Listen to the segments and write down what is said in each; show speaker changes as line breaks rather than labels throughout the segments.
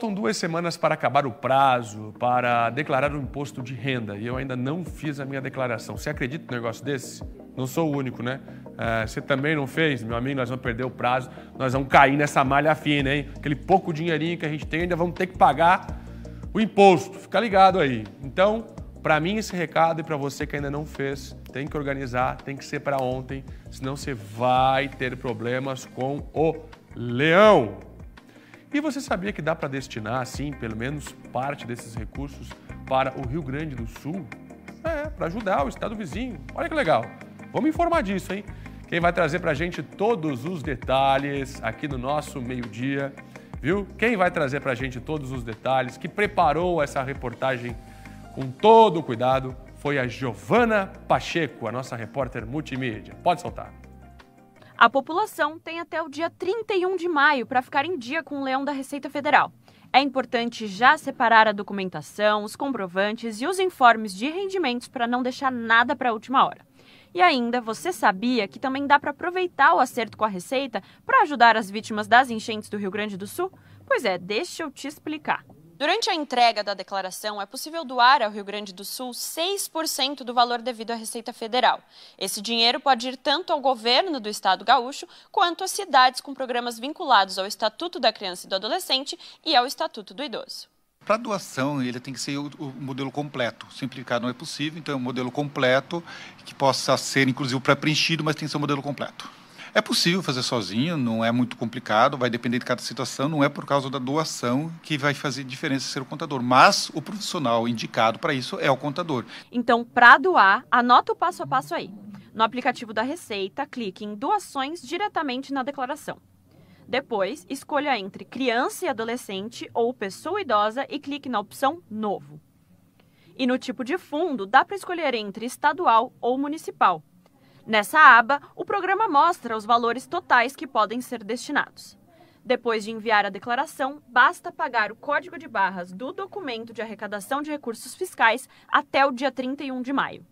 faltam duas semanas para acabar o prazo para declarar o imposto de renda e eu ainda não fiz a minha declaração. Você acredita no negócio desse? Não sou o único, né? É, você também não fez, meu amigo, nós vamos perder o prazo, nós vamos cair nessa malha fina, hein? Aquele pouco dinheirinho que a gente tem, ainda vamos ter que pagar o imposto. Fica ligado aí. Então, para mim esse recado e para você que ainda não fez, tem que organizar, tem que ser para ontem, senão você vai ter problemas com o leão. E você sabia que dá para destinar, assim, pelo menos parte desses recursos para o Rio Grande do Sul? É, para ajudar o estado vizinho. Olha que legal. Vamos informar disso, hein? Quem vai trazer para a gente todos os detalhes aqui no nosso meio-dia, viu? Quem vai trazer para a gente todos os detalhes, que preparou essa reportagem com todo o cuidado, foi a Giovana Pacheco, a nossa repórter multimídia. Pode soltar.
A população tem até o dia 31 de maio para ficar em dia com o leão da Receita Federal. É importante já separar a documentação, os comprovantes e os informes de rendimentos para não deixar nada para a última hora. E ainda, você sabia que também dá para aproveitar o acerto com a Receita para ajudar as vítimas das enchentes do Rio Grande do Sul? Pois é, deixa eu te explicar. Durante a entrega da declaração, é possível doar ao Rio Grande do Sul 6% do valor devido à Receita Federal. Esse dinheiro pode ir tanto ao governo do Estado gaúcho, quanto às cidades com programas vinculados ao Estatuto da Criança e do Adolescente e ao Estatuto do Idoso.
Para doação, ele tem que ser o, modelo completo. Simplificar não é possível, então é um modelo completo, que possa ser, inclusive, pré-preenchido, mas tem que ser um modelo completo. É possível fazer sozinho, não é muito complicado, vai depender de cada situação, não é por causa da doação que vai fazer diferença ser o contador, mas o profissional indicado para isso é o contador.
Então, para doar, anota o passo a passo aí. No aplicativo da Receita, clique em doações diretamente na declaração. Depois, escolha entre criança e adolescente ou pessoa idosa e clique na opção Novo. E no tipo de fundo, dá para escolher entre estadual ou municipal. Nessa aba, o programa mostra os valores totais que podem ser destinados. Depois de enviar a declaração, basta pagar o código de barras do documento de arrecadação de recursos fiscais até o dia 31 de maio.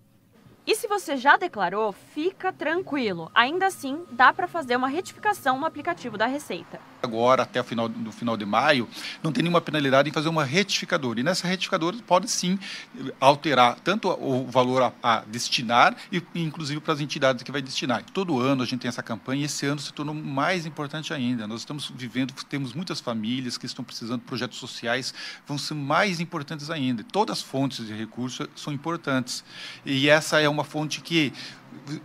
E se você já declarou, fica tranquilo, ainda assim dá para fazer uma retificação no aplicativo da Receita
agora até o final do final de maio, não tem nenhuma penalidade em fazer uma retificadora. E nessa retificadora pode sim eh, alterar tanto o valor a, a destinar e inclusive para as entidades que vai destinar. Todo ano a gente tem essa campanha e esse ano se tornou mais importante ainda. Nós estamos vivendo, temos muitas famílias que estão precisando de projetos sociais, vão ser mais importantes ainda. Todas as fontes de recursos são importantes. E essa é uma fonte que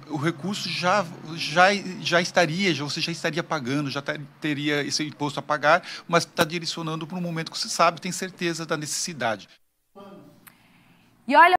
o recurso já, já, já estaria, já, você já estaria pagando, já tá, teria esse imposto a pagar, mas está direcionando para um momento que você sabe, tem certeza da necessidade.
E olha.